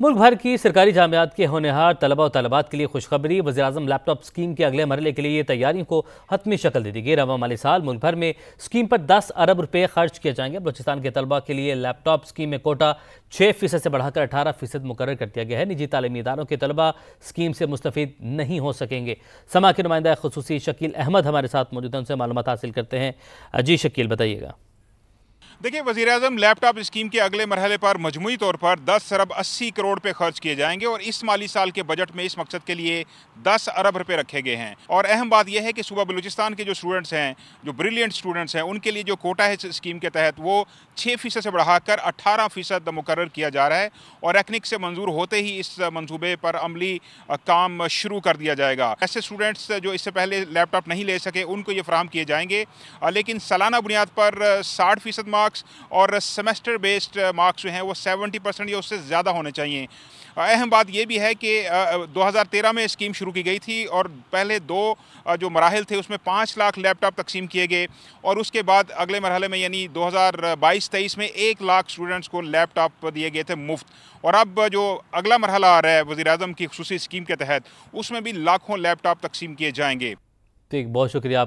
मुल्क भर की सरकारी जामियात के होनहार तलबा और तलबात के लिए खुशखबरी वजी अजम लैपटॉप स्कीम के अगले मरले के लिए तैयारियों को हतमी शक्ल दे दी गई रवा माली साल मुल्क भर में स्कीम पर दस अरब रुपये खर्च किए जाएंगे बलोचिस्तान के तलबा के लिए लैपटॉप स्कीम में कोटा छः फीसद से बढ़ाकर अठारह फीसद मुकर कर दिया गया है निजी तालीमी इदारों के तलबा स्कीम से मुस्तफ़ नहीं हो सकेंगे समा के नुमाइंदा खसूसी शकील अहमद हमारे साथ मौजूद हैं उनसे मालूम हासिल करते हैं जी शकील बताइएगा देखिए वजी अजम लैपटॉप स्कीम के अगले मरहले पर मजमू तौर पर दस अरब अस्सी करोड़ पे खर्च किए जाएंगे और इस माली साल के बजट में इस मकसद के लिए दस अरब रुपये रखे गए हैं और अहम बात यह है कि सुबह बलूचिस्तान के जो स्टूडेंट्स हैं जो ब्रिलियंट स्टूडेंट्स हैं उनके लिए जो कोटा है स्कीम के तहत वो छः फ़ीसद से बढ़ाकर अट्ठारह फ़ीसद मुकर किया जा रहा है और एक्निक से मंजूर होते ही इस मनसूबे पर अमली काम शुरू कर दिया जाएगा ऐसे स्टूडेंट्स जो इससे पहले लैपटॉप नहीं ले सके उनको ये फ्राहम किए जाएंगे लेकिन सालाना बुनियाद पर साठ फ़ीसद मार्क्स और सेमेस्टर बेस्ड मार्क्स जो हैं वो सेवेंटी परसेंट या उससे ज़्यादा होने चाहिए अहम बात यह भी है कि 2013 में स्कीम शुरू की गई थी और पहले दो जो मराहल थे उसमें पाँच लाख लैपटॉप तकसीम किए गए और उसके बाद अगले मरहले में यानी 2022-23 में एक लाख स्टूडेंट्स को लैपटॉप दिए गए थे मुफ्त और अब जो अगला मरहला आ रहा है वजी अजम की खसूसी स्कीम के तहत उसमें भी लाखों लैपटॉप तकसीम किए जाएंगे ठीक बहुत शुक्रिया